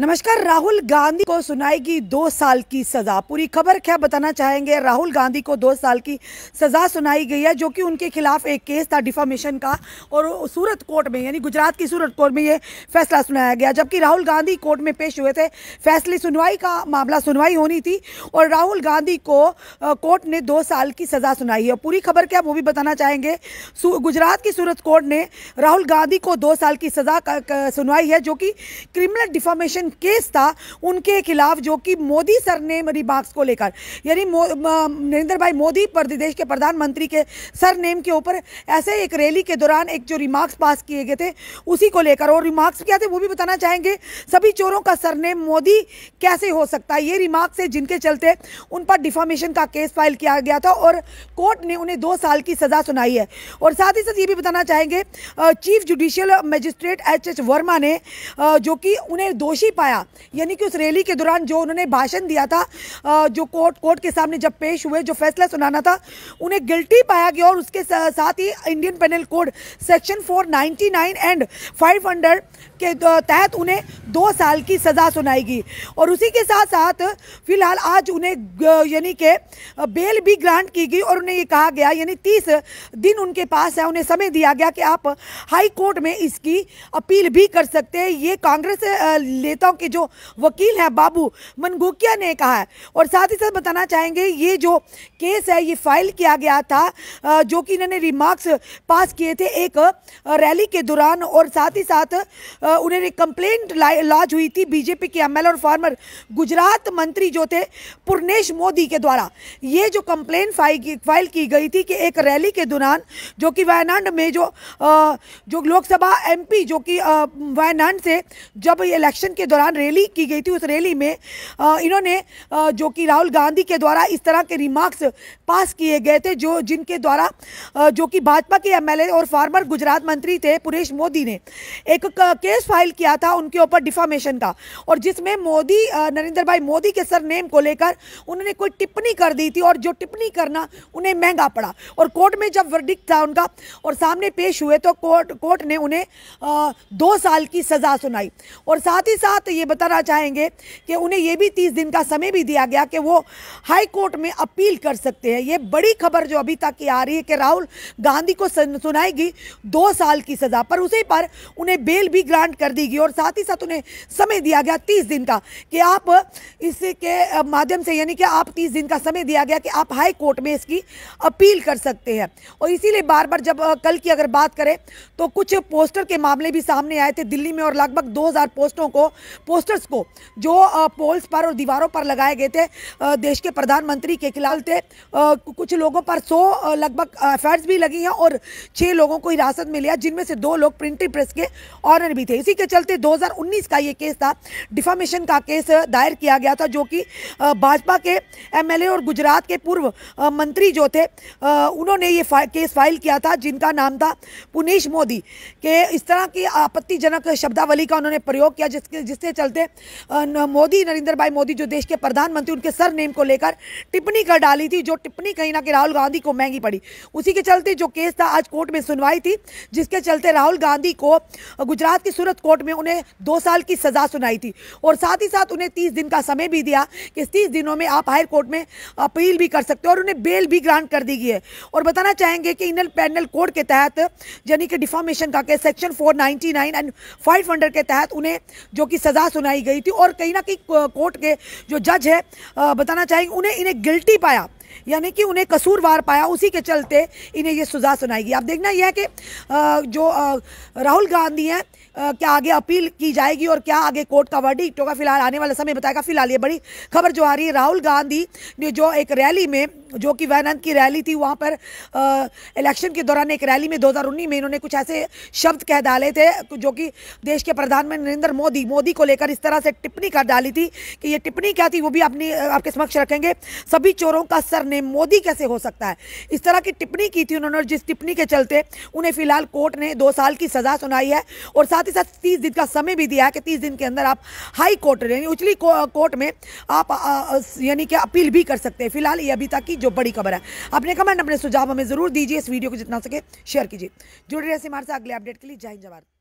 नमस्कार राहुल गांधी को सुनाएगी दो साल की सजा पूरी खबर क्या बताना चाहेंगे राहुल गांधी को दो साल की सजा सुनाई गई है जो कि उनके खिलाफ एक केस था डिफामेशन का और सूरत कोर्ट में यानी गुजरात की सूरत कोर्ट में ये फैसला सुनाया गया जबकि राहुल गांधी कोर्ट में पेश हुए थे फैसले सुनवाई का मामला सुनवाई होनी थी और राहुल गांधी को कोर्ट ने दो साल की सजा सुनाई है पूरी खबर क्या वो भी बताना चाहेंगे गुजरात की सूरत कोर्ट ने राहुल गांधी को दो साल की सजा सुनवाई है जो कि क्रिमिनल डिफामेशन करप्शन केस था उनके खिलाफ जो कि मोदी सर ने रिमार्क्स को लेकर यानी नरेंद्र भाई मोदी प्रदेश के प्रधानमंत्री के सरनेम के ऊपर ऐसे एक रैली के दौरान एक जो रिमार्क्स पास किए गए थे उसी को लेकर और रिमार्क्स क्या थे वो भी बताना चाहेंगे सभी चोरों का सरनेम मोदी कैसे हो सकता है ये रिमार्क्स है जिनके चलते उन पर डिफामेशन का केस फाइल किया गया था और कोर्ट ने उन्हें दो साल की सज़ा सुनाई है और साथ ही साथ ये भी बताना चाहेंगे chief judicial magistrate H H Verma ने जो कि उन्हें दोषी पाया यानी कि उस रैली के दौरान जो उन्होंने भाषण दिया था जो कोर्ट कोर्ट के सामने जब पेश हुए जो फैसला सुनाना था उन्हें गिल्टी पाया गया और उसके साथ ही Indian penal code section 499 and 500 के तहत उन्हें दो साल की सज़ा सुनाएगी और उसी के साथ साथ फिलहाल आज उन्हें यानी कि बेल भी ग्रांट की गई और उन्हें ये कहा गया यानी तीस दिन उनके पास है उन्हें समय दिया गया कि आप हाई कोर्ट में इसकी अपील भी कर सकते हैं ये कांग्रेस नेताओं के जो वकील हैं बाबू मनगोकिया ने कहा है और साथ ही साथ बताना चाहेंगे ये जो केस है ये फाइल किया गया था जो कि इन्होंने रिमार्क्स पास किए थे एक रैली के दौरान और साथ ही साथ उन्होंने कंप्लेंट लाई इलाज हुई थी बीजेपी के एमएलए और फार्मर गुजरात मंत्री जो थे पुर्नेश मोदी के द्वारा ये जो कंप्लेन फाइल की गई थी कि एक रैली के दौरान जो कि वायनाड में जो आ, जो लोकसभा एमपी जो कि वायनाड से जब इलेक्शन के दौरान रैली की गई थी उस रैली में आ, इन्होंने आ, जो कि राहुल गांधी के द्वारा इस तरह के रिमार्क्स पास किए गए थे जो जिनके द्वारा जो कि भाजपा के एमएलए और फार्मर गुजरात मंत्री थे पुरेश मोदी ने एक केस फाइल किया था उनके ऊपर डिफामेशन का और जिसमें मोदी नरेंद्र भाई मोदी के सरनेम को लेकर उन्होंने कोई टिप्पणी कर दी थी और जो टिप्पणी करना उन्हें महंगा पड़ा और कोर्ट में जब वर्डिक था उनका और सामने पेश हुए तो कोर्ट कोर्ट ने उन्हें आ, दो साल की सज़ा सुनाई और साथ ही साथ ये बताना चाहेंगे कि उन्हें ये भी तीस दिन का समय भी दिया गया कि वो हाई कोर्ट में अपील कर सकते हैं ये बड़ी खबर जो अभी तक आ रही है कि राहुल गांधी को सुनाएगी दो साल की सज़ा पर उसी पर उन्हें बेल भी ग्रांट कर दी गई और साथ ही साथ उन्हें में समय दिया गया तीस दिन का कि आप इसके माध्यम से यानी कि आप तीस दिन का समय दिया गया कि आप हाई कोर्ट में इसकी अपील कर सकते हैं और इसीलिए बार बार जब कल की अगर बात करें तो कुछ पोस्टर के मामले भी सामने आए थे दिल्ली में और लगभग दो पोस्टों को पोस्टर्स को जो पोल्स पर और दीवारों पर लगाए गए थे देश के प्रधानमंत्री के खिलाफ थे कुछ लोगों पर सौ लगभग एफ भी लगी हैं और छः लोगों को हिरासत में लिया जिनमें से दो लोग प्रिंटिंग प्रेस के ऑनर भी थे इसी के चलते 19 का ये केस था डिफामेशन का केस दायर किया गया था जो कि भाजपा के एमएलए और गुजरात के पूर्व मंत्री जो थे उन्होंने ये फा, केस फाइल किया था जिनका नाम था पुनीश मोदी के इस तरह की आपत्तिजनक शब्दावली का उन्होंने प्रयोग किया जिसके जिसके चलते मोदी नरेंद्र भाई मोदी जो देश के प्रधानमंत्री उनके सर नेम को लेकर टिप्पणी कर डाली थी जो टिप्पणी कहीं ना कहीं राहुल गांधी को महंगी पड़ी उसी के चलते जो केस था आज कोर्ट में सुनवाई थी जिसके चलते राहुल गांधी को गुजरात की सूरत कोर्ट में उन्हें दो साल की सज़ा सुनाई थी और साथ ही साथ उन्हें तीस दिन का समय भी दिया कि तीस दिनों में आप हायर कोर्ट में अपील भी कर सकते हो और उन्हें बेल भी ग्रांट कर दी गई है और बताना चाहेंगे कि इनल पैनल कोड के तहत यानी कि डिफॉर्मेशन का case section four and five के तहत उन्हें जो कि सज़ा सुनाई गई थी और कहीं ना कहीं कोर्ट के जो जज है बताना चाहेंगे उन्हें इन्हें गिल्टी पाया यानी कि उन्हें कसूरवार पाया उसी के चलते इन्हें ये सज़ा सुनाएगी आप देखना यह है कि जो राहुल गांधी हैं क्या आगे अपील की जाएगी और क्या आगे कोर्ट का वर्डिक्ट होगा फिलहाल आने वाला समय बताएगा फिलहाल ये बड़ी खबर जो आ रही है राहुल गांधी ने जो एक रैली में जो कि वैनंद की रैली थी वहाँ पर इलेक्शन के दौरान एक रैली में उन्नीस में इन्होंने कुछ ऐसे शब्द कह डाले थे जो कि देश के प्रधानमंत्री नरेंद्र मोदी मोदी को लेकर इस तरह से टिप्पणी कर डाली थी कि ये टिप्पणी क्या थी वो भी अपनी आपके समक्ष रखेंगे सभी चोरों का सर मोदी कैसे हो सकता है इस तरह की टिप्पणी की थी उन्होंने जिस टिप्पणी के चलते उन्हें फिलहाल कोर्ट ने दो साल की सज़ा सुनाई है और साथ ही साथ तीस दिन का समय भी दिया है कि तीस दिन के अंदर आप हाई कोर्ट यानी उचली कोर्ट में आप यानी कि अपील भी कर सकते हैं फिलहाल ये अभी तक की जो बड़ी खबर है अपने कमेंट अपने सुझाव हमें जरूर दीजिए इस वीडियो को जितना सके शेयर कीजिए जुड़े रहे हमारे साथ अगले अपडेट के लिए जय जवाहर